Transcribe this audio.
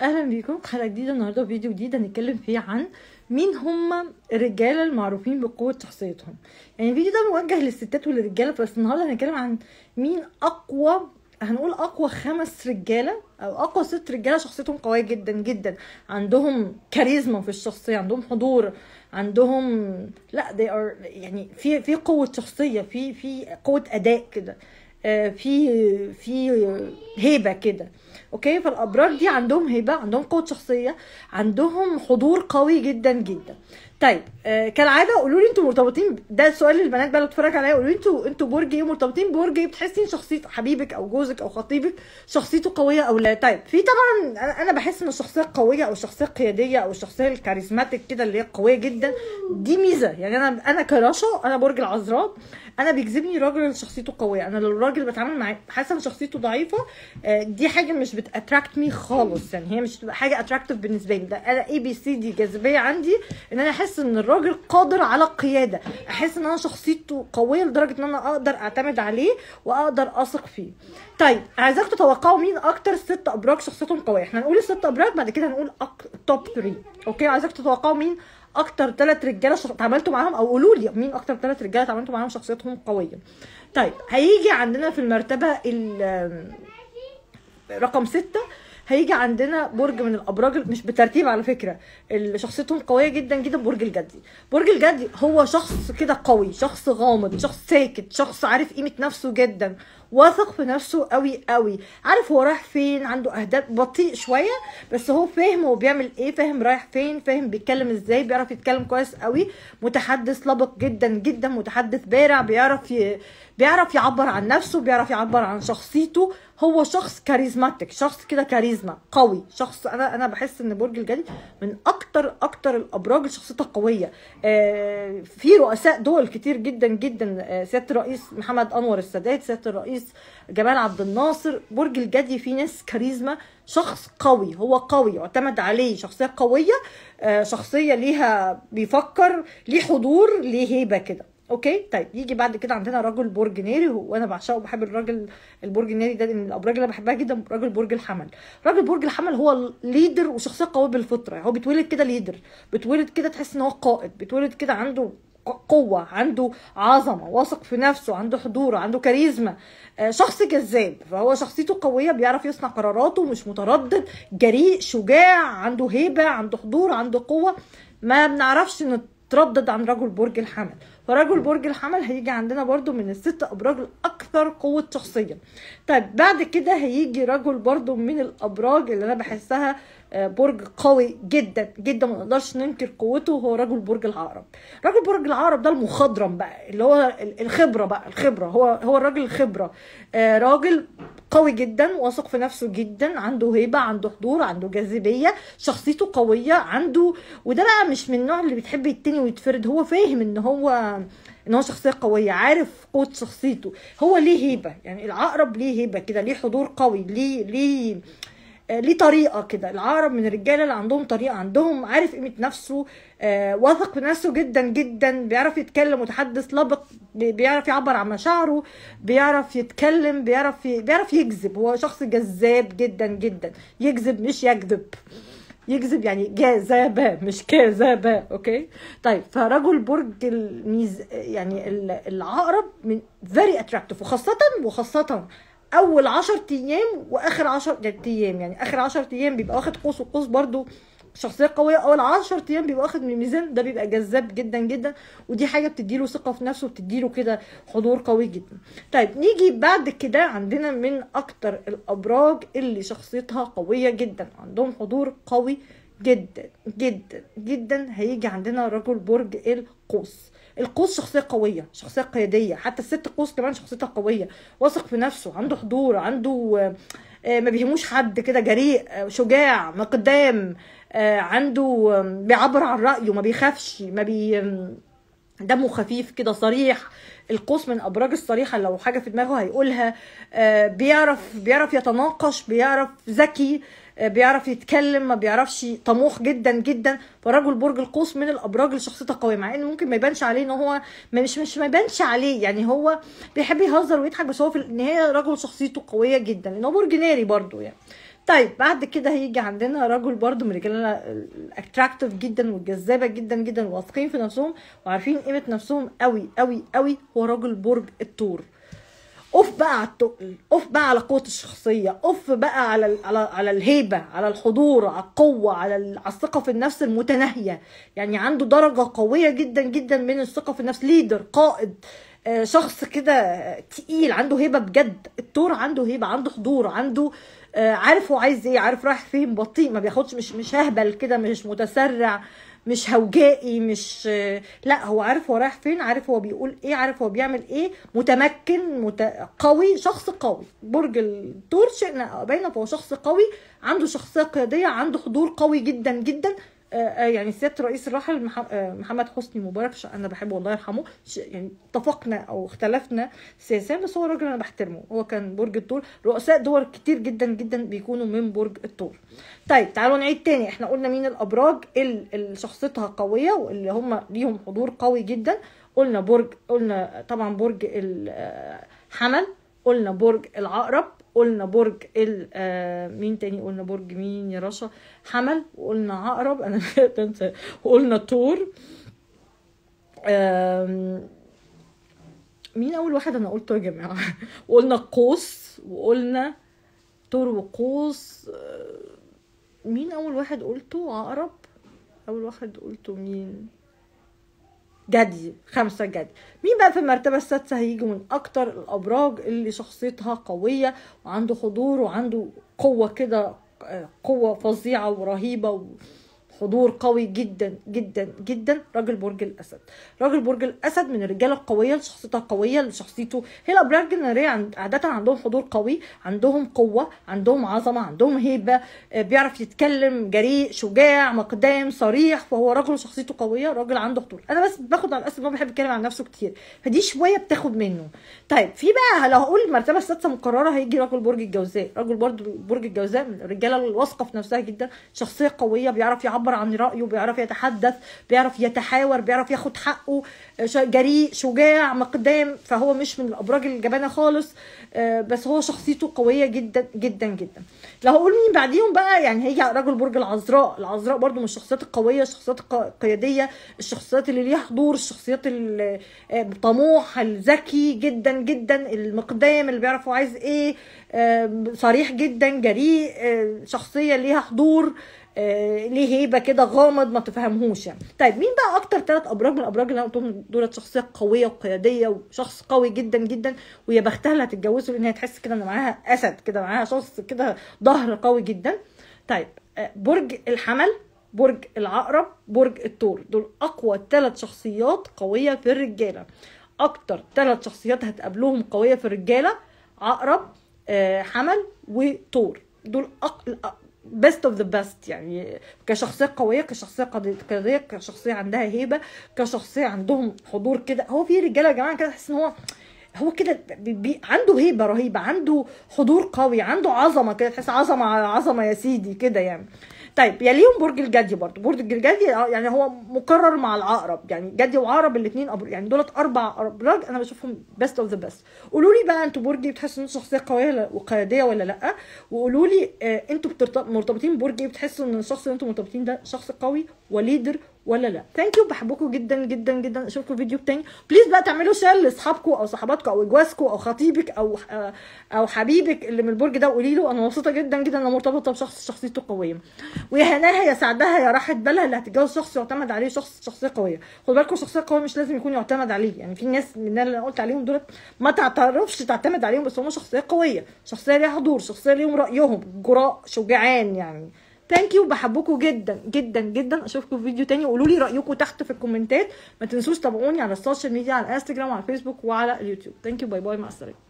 اهلا بيكم في حلقه جديده النهارده فيديو جديد هنتكلم فيه عن مين هم الرجاله المعروفين بقوه شخصيتهم يعني الفيديو ده موجه للستات وللرجاله بس النهارده هنتكلم عن مين اقوى هنقول اقوى خمس رجاله او اقوى ست رجاله شخصيتهم قويه جدا جدا عندهم كاريزما في الشخصيه عندهم حضور عندهم لا they are يعني في في قوه شخصيه في في قوه اداء كده آه، في في هيبه كده اوكي فالابرار دي عندهم هيبه عندهم قوه شخصيه عندهم حضور قوي جدا جدا طيب آه كالعاده قولوا لي انتوا مرتبطين ده السؤال للبنات بقى اللي بتتفرج عليا قولوا لي انتوا انتوا برج ايه مرتبطين ببرج ايه بتحسي شخصيه حبيبك او جوزك او خطيبك شخصيته قويه او لا طيب في طبعا انا بحس ان الشخصيه القويه او الشخصيه القياديه او الشخصيه الكاريزماتيك كده اللي هي قويه جدا دي ميزه يعني انا انا كرشا انا برج العذراء انا بيجذبني راجل شخصيته قويه انا لو الراجل بتعامل معاه حاسه ان شخصيته ضعيفه آه دي حاجه مش مش بتاتراكت مي خالص يعني هي مش بتبقى حاجه اتراكتف بالنسبه لي ده انا اي بي سي دي جاذبيه عندي ان انا احس ان الراجل قادر على القياده احس ان انا شخصيته قويه لدرجه ان انا اقدر اعتمد عليه واقدر اثق فيه طيب عايزاك تتوقعوا مين اكتر ست ابراج شخصيتهم قويه احنا هنقول الست ابراج بعد كده هنقول توب 3 اوكي عايزاك تتوقعوا مين اكتر ثلاث رجاله اتعاملتوا معاهم او قولوا لي مين اكتر ثلاث رجاله اتعاملتوا معاهم شخصيتهم قويه طيب هيجي عندنا في المرتبه ال رقم ستة هيجي عندنا برج من الابراج مش بترتيب على فكره اللي شخصيتهم قويه جدا جدا برج الجدي برج الجدي هو شخص كده قوي شخص غامض شخص ساكت شخص عارف قيمه نفسه جدا واثق في نفسه قوي قوي عارف هو رايح فين عنده اهداف بطيء شويه بس هو فاهم هو بيعمل ايه فاهم رايح فين فاهم بيتكلم ازاي بيعرف يتكلم كويس قوي متحدث لبق جدا جدا متحدث بارع بيعرف ي... بيعرف يعبر عن نفسه بيعرف يعبر عن شخصيته هو شخص كاريزماتيك شخص كده كاريزما قوي شخص انا انا بحس ان برج الجدي من اكتر اكتر الابراج اللي شخصيتها قويه آه، في رؤساء دول كتير جدا جدا آه، سياده الرئيس محمد انور السادات سياده الرئيس كويس جمال عبد الناصر برج الجدي فيه ناس كاريزما شخص قوي هو قوي اعتمد عليه شخصيه قويه آه، شخصيه ليها بيفكر ليه حضور ليه هيبه كده اوكي طيب يجي بعد كده عندنا رجل برج ناري وانا بعشقه وبحب الراجل البرج الناري ده من الابراج اللي انا بحبها جدا رجل برج الحمل رجل برج الحمل هو ليدر وشخصيه قويه بالفطره يعني هو بيتولد كده ليدر بيتولد كده تحس ان هو قائد بيتولد كده عنده قوة عنده عظمة واثق في نفسه عنده حضور عنده كاريزما آه، شخص جذاب فهو شخصيته قوية بيعرف يصنع قراراته مش متردد جريء شجاع عنده هيبة عنده حضور عنده قوة ما بنعرفش نتردد عن رجل برج الحمل فرجل برج الحمل هيجي عندنا برضو من الست ابراج الاكثر قوه شخصيه طيب بعد كده هيجي رجل برضو من الابراج اللي انا بحسها آه، برج قوي جدا جدا ما نقدرش ننكر قوته وهو رجل برج العقرب رجل برج العقرب ده المخضرم بقى اللي هو الخبره بقى الخبره هو هو الراجل الخبره آه، راجل قوي جدا واثق في نفسه جدا عنده هيبه عنده حضور عنده جاذبيه شخصيته قويه عنده وده بقى مش من النوع اللي بتحب يتني ويتفرد هو فاهم ان هو ان هو شخصيه قويه عارف قوه شخصيته هو ليه هيبه يعني العقرب ليه هيبه كده ليه حضور قوي ليه ليه آه، ليه طريقه كده العقرب من الرجاله اللي عندهم طريقه عندهم عارف قيمه نفسه آه واثق في نفسه جدا جدا بيعرف يتكلم متحدث لبق بيعرف يعبر عن مشاعره بيعرف يتكلم بيعرف ي... بيعرف يجذب هو شخص جذاب جدا جدا يجذب مش يكذب يكذب يعني جاذبة مش كذبة اوكي طيب فرجل برج الميز يعني العقرب من فيري اتراكتيف وخاصة وخاصة اول 10 ايام واخر 10 ايام يعني اخر 10 ايام بيبقى واخد قوس وقوس برضو شخصيه قويه اول 10 ايام بيبقى واخد من الميزان ده بيبقى جذاب جدا جدا ودي حاجه بتديله ثقه في نفسه وبتديله كده حضور قوي جدا طيب نيجي بعد كده عندنا من اكتر الابراج اللي شخصيتها قويه جدا عندهم حضور قوي جدا جدا جدا هيجي عندنا رجل برج القوس القوس شخصيه قويه شخصيه قياديه حتى الست قوس كمان شخصيتها قويه واثق في نفسه عنده حضور عنده آه، ما بيهموش حد كده جريء آه، شجاع مقدام آه، عنده بيعبر عن رايه ما بيخافش ما بي دمه خفيف كده صريح القوس من ابراج الصريحه لو حاجه في دماغه هيقولها آه، بيعرف بيعرف يتناقش بيعرف ذكي آه، بيعرف يتكلم ما بيعرفش طموح جدا جدا فرجل برج القوس من الابراج اللي شخصيته قويه مع ان ممكن ما يبانش عليه ان هو مش مش ما يبانش عليه يعني هو بيحب يهزر ويضحك بس هو في النهايه رجل شخصيته قويه جدا لان هو برج ناري برضه يعني طيب بعد كده هيجي عندنا رجل برضو من رجالنا الاتراكتيف جدا والجذابه جدا جدا واثقين في نفسهم وعارفين قيمه نفسهم قوي قوي قوي هو رجل برج الثور اوف بقى على التقل اوف بقى على قوه الشخصيه اوف بقى على على على الهيبه على الحضور على القوه على على الثقه في النفس المتناهيه يعني عنده درجه قويه جدا جدا من الثقه في النفس ليدر قائد آه، شخص كده تقيل عنده هيبه بجد التور عنده هيبه عنده حضور عنده آه، عارف هو عايز ايه عارف رايح فين بطيء ما بياخدش مش مش اهبل كده مش متسرع مش هوجائي مش آه، لا هو عارف هو رايح فين عارف هو بيقول ايه عارف هو بيعمل ايه متمكن مت... قوي شخص قوي برج الثور شئنا او ابينا فهو شخص قوي عنده شخصيه قياديه عنده حضور قوي جدا جدا آه، آه، يعني سياده الرئيس الراحل آه، محمد حسني مبارك انا بحبه الله يرحمه يعني اتفقنا او اختلفنا سياسيا بس هو راجل انا بحترمه هو كان برج الثور رؤساء دول كتير جدا جدا بيكونوا من برج الثور طيب تعالوا نعيد تاني احنا قلنا مين الابراج اللي شخصيتها قويه واللي هم ليهم حضور قوي جدا قلنا برج قلنا طبعا برج الحمل قلنا برج العقرب قلنا برج ال آه، مين تاني قلنا برج مين يا رشا حمل وقلنا عقرب انا بنسى وقلنا طور مين اول واحد انا قلته يا جماعه وقلنا قوس وقلنا طور وقوس آه، مين اول واحد قلته عقرب اول واحد قلته مين جدي خمسة جدي مين بقى في المرتبة السادسة هيجي من أكتر الأبراج اللي شخصيتها قوية وعنده حضور وعنده قوة كده آه، قوة فظيعة ورهيبة و... حضور قوي جدا جدا جدا راجل برج الاسد راجل برج الاسد من الرجاله القويه لشخصيتها قويه لشخصيته هي الابراج الناريه عاده عندهم حضور قوي عندهم قوه عندهم عظمه عندهم هيبه آه، بيعرف يتكلم جريء شجاع مقدام صريح فهو راجل شخصيته قويه راجل عنده حضور انا بس باخد على الاسد ما بحب يتكلم عن نفسه كتير فدي شويه بتاخد منه طيب في بقى لو هقول المرتبه السادسه مقرره هيجي راجل برج الجوزاء راجل برج الجوزاء من الرجاله الواثقه في نفسها جدا شخصيه قويه بيعرف يعبر بيعبر عن رأيه بيعرف يتحدث بيعرف يتحاور بيعرف ياخد حقه آه، جريء شجاع مقدام فهو مش من الأبراج الجبانة خالص آه، بس هو شخصيته قوية جدا جدا جدا لو هقول مين بعديهم بقى يعني هي رجل برج العذراء العذراء برضو من الشخصيات القوية الشخصيات القيادية الشخصيات اللي ليها حضور الشخصيات آه، الطموح الذكي جدا جدا المقدام اللي بيعرف هو عايز ايه صريح جدا جريء شخصية ليها حضور آه، ليه هيبه كده غامض ما تفهمهوش يعني طيب مين بقى اكتر ثلاث ابراج من الابراج اللي انا قلتهم دول شخصيه قويه وقياديه وشخص قوي جدا جدا ويا بختها اللي هتتجوزه لان هي تحس كده ان معاها اسد كده معاها شخص كده ظهر قوي جدا طيب آه، برج الحمل برج العقرب برج الثور دول اقوى ثلاث شخصيات قويه في الرجاله اكتر ثلاث شخصيات هتقابلوهم قويه في الرجاله عقرب آه، حمل وثور دول بيست اوف ذا بيست يعني كشخصيه قويه كشخصيه قضيه كشخصيه عندها هيبه كشخصيه عندهم حضور كده هو في رجاله يا جماعه كده تحس ان هو هو كده عنده هيبه رهيبه عنده حضور قوي عنده عظمه كده تحس عظمه عظمه يا سيدي كده يعني طيب يليهم برج الجدي برضو برج الجدي آه، يعني هو مكرر مع العقرب يعني جدي وعقرب الاثنين يعني دولت اربع ابراج انا بشوفهم بيست اوف ذا بيست قولوا لي بقى انتوا برج بتحسوا ان شخصيه قويه وقياديه ولا لا وقولوا لي آه، انتوا مرتبطين برج ايه بتحسوا ان الشخص اللي انتوا مرتبطين ده شخص قوي وليدر ولا لا ثانك يو بحبكم جدا جدا جدا اشوفكم فيديو تاني بليز بقى تعملوا شير لاصحابكم او صحباتكم او جوازكم او خطيبك او او حبيبك اللي من البرج ده وقولي له انا مبسوطه جدا جدا انا مرتبطه بشخص شخصيته قويه ويا هناها يا سعدها يا راحت بالها اللي هتتجوز شخص يعتمد عليه شخص شخصيه قويه خد بالكم الشخصيه القويه مش لازم يكون يعتمد عليه يعني في ناس من اللي انا قلت عليهم دول ما تعترفش تعتمد عليهم بس هم شخصيه قويه شخصيه ليها حضور شخصيه ليهم رايهم جراء شجعان يعني ثانك يو بحبكم جدا جدا جدا اشوفكم في فيديو تاني وقولوا لي رايكم تحت في الكومنتات ما تنسوش تابعوني على السوشيال ميديا على الانستجرام وعلى الفيسبوك وعلى اليوتيوب ثانك يو باي باي مع السلامه